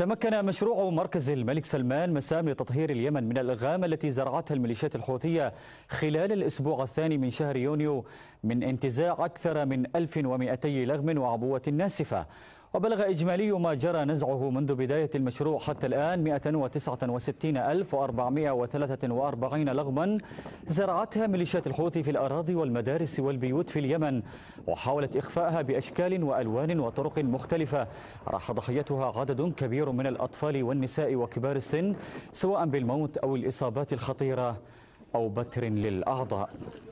تمكن مشروع مركز الملك سلمان مسام لتطهير اليمن من الغامة التي زرعتها الميليشيات الحوثية خلال الأسبوع الثاني من شهر يونيو من انتزاع أكثر من 1200 لغم وعبوة ناسفة وبلغ إجمالي ما جرى نزعه منذ بداية المشروع حتى الآن 169443 لغما زرعتها ميليشيات الحوثي في الأراضي والمدارس والبيوت في اليمن وحاولت إخفائها بأشكال وألوان وطرق مختلفة راح ضحيتها عدد كبير من الأطفال والنساء وكبار السن سواء بالموت أو الإصابات الخطيرة أو بتر للأعضاء